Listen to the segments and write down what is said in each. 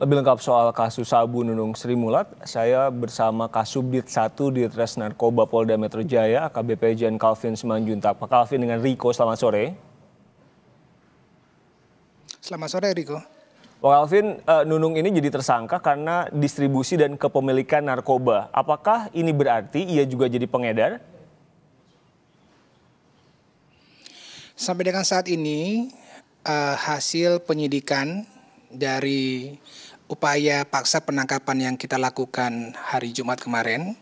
Lebih lengkap soal kasus Sabu Nunung Sri Mulat, saya bersama Kasubdit 1 di Tres Narkoba Polda Metro Jaya, AKBP Jen Calvin Semanjuntak. Pak Calvin dengan Riko, selamat sore. Selamat sore Riko. Pak Calvin, eh, Nunung ini jadi tersangka karena distribusi dan kepemilikan narkoba. Apakah ini berarti ia juga jadi pengedar? Sampai dengan saat ini, eh, hasil penyidikan dari upaya paksa penangkapan yang kita lakukan hari Jumat kemarin.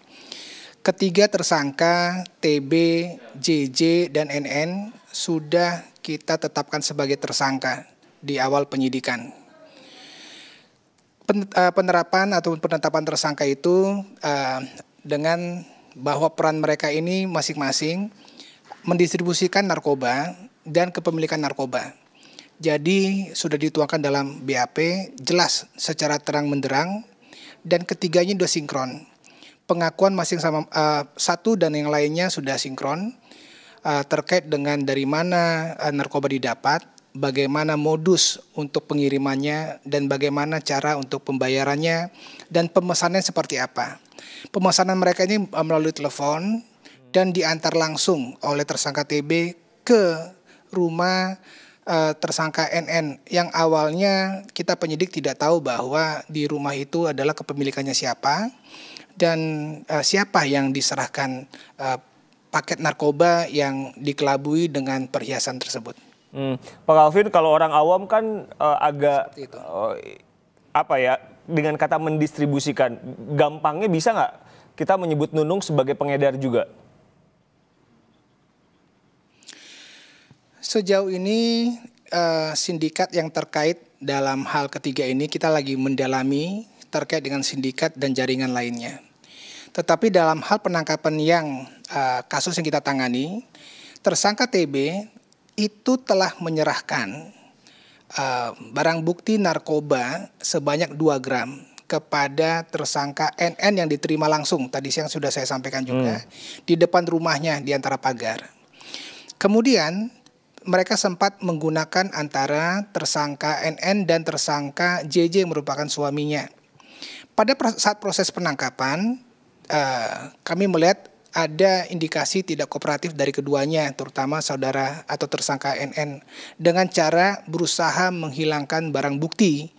Ketiga tersangka TB, JJ, dan NN sudah kita tetapkan sebagai tersangka di awal penyidikan. Eh, penerapan atau penetapan tersangka itu eh, dengan bahwa peran mereka ini masing-masing mendistribusikan narkoba dan kepemilikan narkoba. Jadi sudah dituangkan dalam BAP jelas secara terang menderang dan ketiganya sudah sinkron. Pengakuan masing sama uh, satu dan yang lainnya sudah sinkron uh, terkait dengan dari mana uh, narkoba didapat, bagaimana modus untuk pengirimannya dan bagaimana cara untuk pembayarannya dan pemesanannya seperti apa. Pemesanan mereka ini uh, melalui telepon dan diantar langsung oleh tersangka TB ke rumah uh, tersangka NN yang awalnya kita penyidik tidak tahu bahwa di rumah itu adalah kepemilikannya siapa dan uh, siapa yang diserahkan uh, paket narkoba yang dikelabui dengan perhiasan tersebut. Hmm. Pak Alvin, kalau orang awam kan uh, agak Uh, apa ya dengan kata mendistribusikan, gampangnya bisa nggak kita menyebut Nunung sebagai pengedar juga? Sejauh ini uh, sindikat yang terkait dalam hal ketiga ini kita lagi mendalami terkait dengan sindikat dan jaringan lainnya. Tetapi dalam hal penangkapan yang uh, kasus yang kita tangani, tersangka TB itu telah menyerahkan uh, barang bukti narkoba sebanyak 2 gram kepada tersangka NN yang diterima langsung tadi siang sudah saya sampaikan juga hmm. di depan rumahnya di antara pagar. Kemudian mereka sempat menggunakan antara tersangka NN dan tersangka JJ yang merupakan suaminya. Pada saat proses penangkapan, eh, kami melihat ada indikasi tidak kooperatif dari keduanya, terutama saudara atau tersangka NN, dengan cara berusaha menghilangkan barang bukti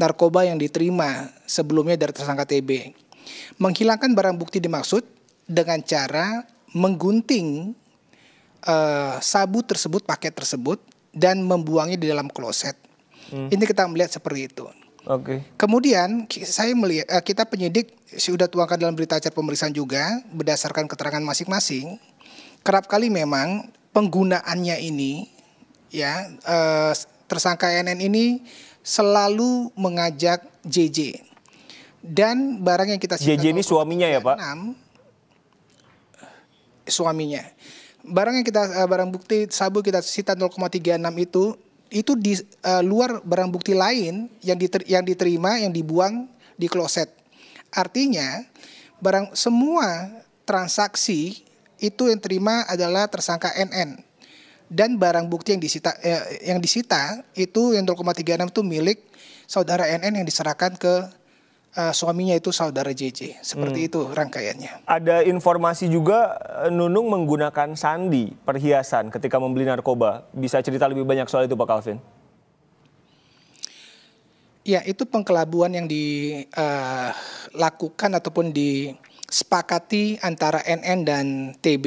narkoba yang diterima sebelumnya dari tersangka TB. Menghilangkan barang bukti dimaksud dengan cara menggunting uh, sabu tersebut, paket tersebut dan membuangnya di dalam kloset. Hmm. Ini kita melihat seperti itu. Oke. Okay. Kemudian saya melihat uh, kita penyidik sudah tuangkan dalam berita acara pemeriksaan juga berdasarkan keterangan masing-masing. Kerap kali memang penggunaannya ini ya uh, tersangka NN ini selalu mengajak JJ. Dan barang yang kita JJ ini suaminya ya, Pak? suaminya barang yang kita eh, barang bukti sabu kita sita 0,36 itu itu di uh, luar barang bukti lain yang diter, yang diterima yang dibuang di kloset. Artinya barang semua transaksi itu yang terima adalah tersangka NN. Dan barang bukti yang disita eh, yang disita itu yang 0,36 itu milik saudara NN yang diserahkan ke uh, suaminya itu saudara JJ. Seperti hmm. itu rangkaiannya. Ada informasi juga eh, Nunung menggunakan sandi perhiasan ketika membeli narkoba. Bisa cerita lebih banyak soal itu Pak Calvin? Ya, itu pengkelabuan yang dilakukan eh, ataupun disepakati antara NN dan TB.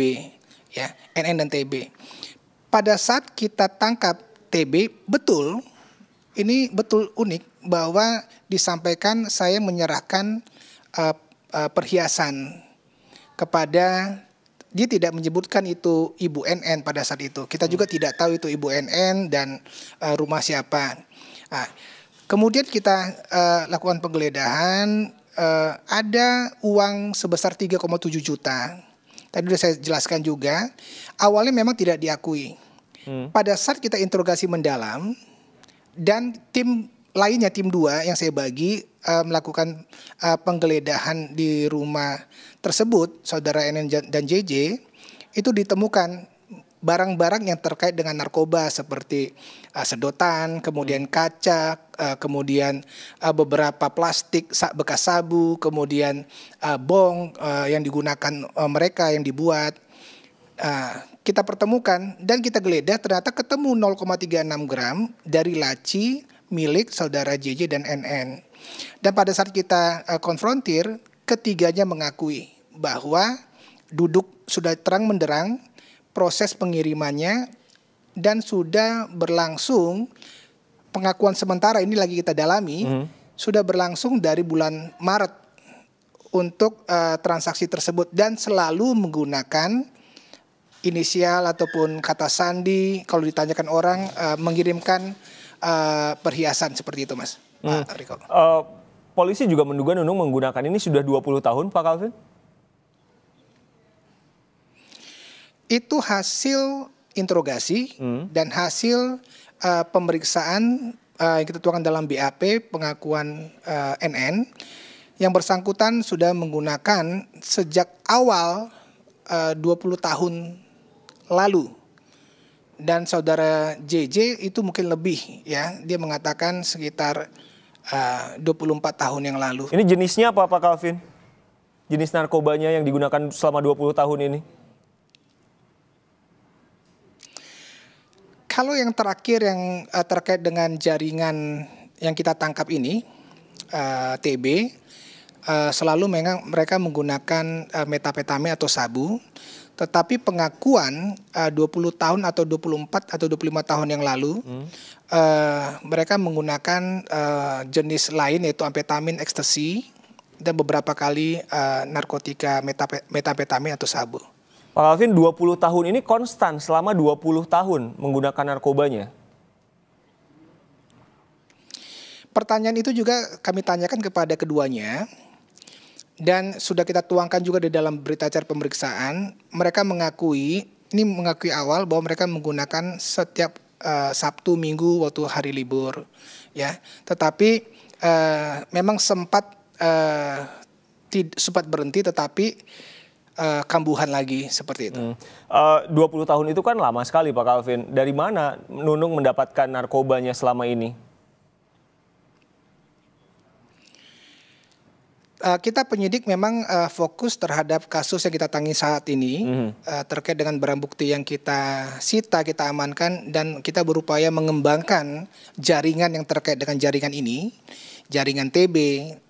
Ya, NN dan TB. Pada saat kita tangkap TB, betul ini betul unik bahwa disampaikan saya menyerahkan uh, uh, perhiasan kepada dia tidak menyebutkan itu ibu NN pada saat itu. Kita juga hmm. tidak tahu itu ibu NN dan uh, rumah siapa. Nah, kemudian kita uh, lakukan penggeledahan. Uh, ada uang sebesar 3,7 juta. Tadi sudah saya jelaskan juga. Awalnya memang tidak diakui. Hmm. Pada saat kita interogasi mendalam, dan tim lainnya tim dua yang saya bagi uh, melakukan uh, penggeledahan di rumah tersebut saudara NN dan JJ itu ditemukan barang-barang yang terkait dengan narkoba seperti uh, sedotan, kemudian kaca, uh, kemudian uh, beberapa plastik bekas sabu, kemudian uh, bong uh, yang digunakan uh, mereka yang dibuat. Uh, kita pertemukan dan kita geledah ternyata ketemu 0,36 gram dari laci milik saudara JJ dan NN. Dan pada saat kita uh, konfrontir, ketiganya mengakui bahwa duduk sudah terang menderang proses pengirimannya dan sudah berlangsung pengakuan sementara ini lagi kita dalami mm sudah berlangsung dari bulan Maret untuk uh, transaksi tersebut dan selalu menggunakan inisial ataupun kata sandi kalau ditanyakan orang uh, mengirimkan uh, perhiasan seperti itu Mas. Hmm. Pak Riko. Uh, polisi juga menduga Nunung menggunakan ini sudah 20 tahun Pak Calvin? Itu hasil interogasi hmm. dan hasil uh, pemeriksaan uh, yang kita tuangkan dalam BAP pengakuan uh, NN yang bersangkutan sudah menggunakan sejak awal uh, 20 tahun lalu. Dan saudara JJ itu mungkin lebih ya, dia mengatakan sekitar eh, uh, 24 tahun yang lalu. Ini jenisnya apa Pak Calvin? Jenis narkobanya yang digunakan selama 20 tahun ini? Kalau yang terakhir yang uh, terkait dengan jaringan yang kita tangkap ini uh, eh, TB uh, selalu mereka, mereka menggunakan uh, metapetamin atau sabu tetapi pengakuan eh, uh, 20 tahun atau 24 atau 25 tahun yang lalu hmm. uh, mereka menggunakan uh, jenis lain yaitu amfetamin ekstasi dan beberapa kali uh, narkotika metapetamin atau sabu. Pak Alvin 20 tahun ini konstan selama 20 tahun menggunakan narkobanya. Pertanyaan itu juga kami tanyakan kepada keduanya dan sudah kita tuangkan juga di dalam berita acara pemeriksaan, mereka mengakui, ini mengakui awal bahwa mereka menggunakan setiap uh, Sabtu Minggu waktu hari libur, ya. Tetapi uh, memang sempat uh, sempat berhenti, tetapi uh, kambuhan lagi seperti itu. Hmm. Uh, 20 tahun itu kan lama sekali Pak Calvin. Dari mana Nunung mendapatkan narkobanya selama ini? Eh, kita penyidik memang uh, fokus terhadap kasus yang kita tangi saat ini mm-hmm. uh, terkait dengan barang bukti yang kita sita, kita amankan dan kita berupaya mengembangkan jaringan yang terkait dengan jaringan ini, jaringan TB,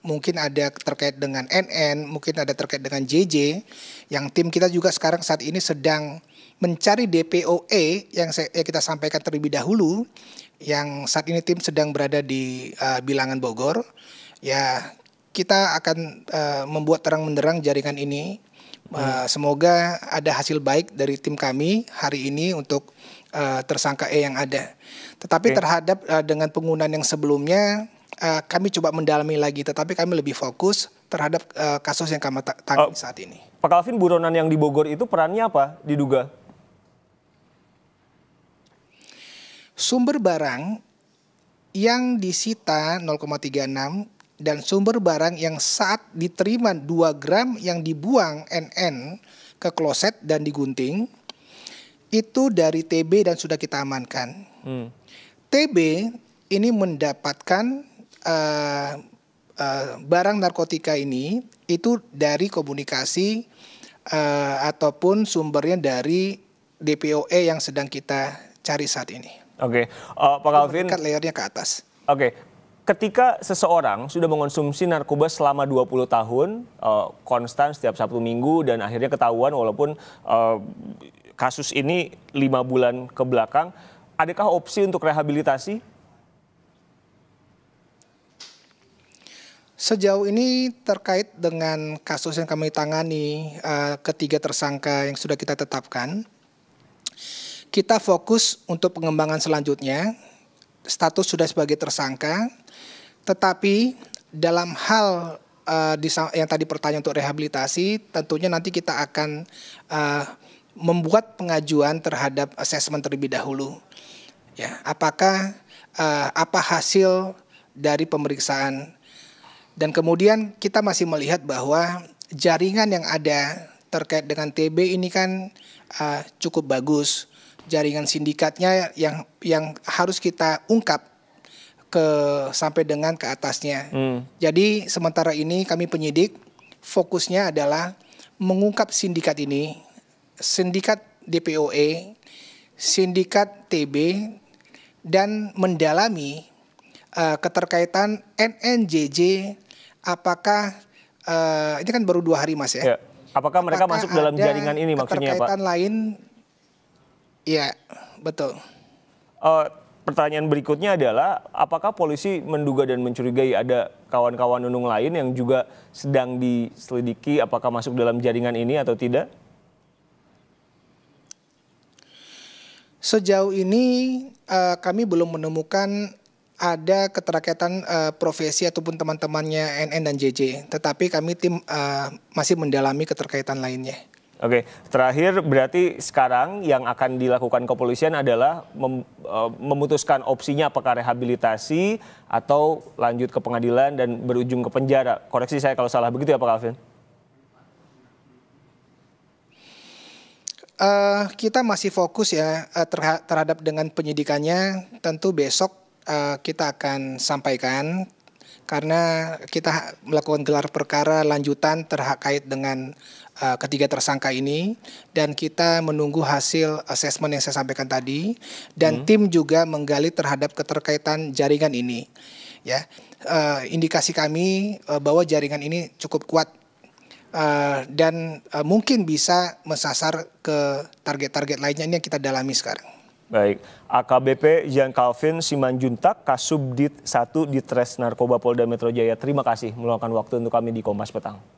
mungkin ada terkait dengan NN, mungkin ada terkait dengan JJ yang tim kita juga sekarang saat ini sedang mencari DPOE yang saya, yang kita sampaikan terlebih dahulu yang saat ini tim sedang berada di uh, bilangan Bogor. Ya, kita akan uh, membuat terang menderang jaringan ini. Uh, Semoga ada hasil baik dari tim kami hari ini untuk uh, tersangka E yang ada. Tetapi okay. terhadap uh, dengan penggunaan yang sebelumnya uh, kami coba mendalami lagi, tetapi kami lebih fokus terhadap uh, kasus yang kami tangani uh, saat ini. Pak Calvin, buronan yang di Bogor itu perannya apa diduga? Sumber barang yang disita 0,36 dan sumber barang yang saat diterima 2 gram yang dibuang NN ke kloset dan digunting itu dari TB dan sudah kita amankan. Hmm. TB ini mendapatkan uh, uh, barang narkotika ini itu dari komunikasi uh, ataupun sumbernya dari DPOE yang sedang kita cari saat ini. Oke, okay. uh, Pak Calvin. Layarnya ke atas. Oke, okay ketika seseorang sudah mengonsumsi narkoba selama 20 tahun uh, konstan setiap Sabtu Minggu dan akhirnya ketahuan walaupun uh, kasus ini lima bulan ke belakang adakah opsi untuk rehabilitasi Sejauh ini terkait dengan kasus yang kami tangani uh, ketiga tersangka yang sudah kita tetapkan kita fokus untuk pengembangan selanjutnya status sudah sebagai tersangka tetapi dalam hal uh, yang tadi pertanyaan untuk rehabilitasi, tentunya nanti kita akan uh, membuat pengajuan terhadap asesmen terlebih dahulu. Ya, apakah uh, apa hasil dari pemeriksaan? Dan kemudian kita masih melihat bahwa jaringan yang ada terkait dengan TB ini kan uh, cukup bagus. Jaringan sindikatnya yang yang harus kita ungkap ke sampai dengan ke atasnya. Hmm. Jadi sementara ini kami penyidik fokusnya adalah mengungkap sindikat ini, sindikat DPOE, sindikat TB dan mendalami uh, keterkaitan NNJJ apakah uh, ini kan baru dua hari Mas ya. ya. Apakah mereka masuk dalam jaringan ini maksudnya Pak? Keterkaitan lain ya betul. Uh, pertanyaan berikutnya adalah apakah polisi menduga dan mencurigai ada kawan-kawan Nunung lain yang juga sedang diselidiki apakah masuk dalam jaringan ini atau tidak? Sejauh ini uh, kami belum menemukan ada keterkaitan uh, profesi ataupun teman-temannya NN dan JJ, tetapi kami tim uh, masih mendalami keterkaitan lainnya. Oke, terakhir berarti sekarang yang akan dilakukan kepolisian adalah mem, uh, memutuskan opsinya apakah rehabilitasi atau lanjut ke pengadilan dan berujung ke penjara. Koreksi saya kalau salah begitu ya Pak Alvin? Uh, kita masih fokus ya e, terha terhadap dengan penyidikannya. Tentu besok uh, kita akan sampaikan karena kita melakukan gelar perkara lanjutan terkait dengan Eh, ketiga tersangka ini dan kita menunggu hasil asesmen yang saya sampaikan tadi dan hmm. tim juga menggali terhadap keterkaitan jaringan ini ya uh, indikasi kami uh, bahwa jaringan ini cukup kuat uh, dan uh, mungkin bisa mensasar ke target-target lainnya ini yang kita dalami sekarang. Baik, AKBP Jean Calvin Simanjuntak, Kasubdit 1 di Tres Narkoba Polda Metro Jaya. Terima kasih meluangkan waktu untuk kami di Kompas Petang.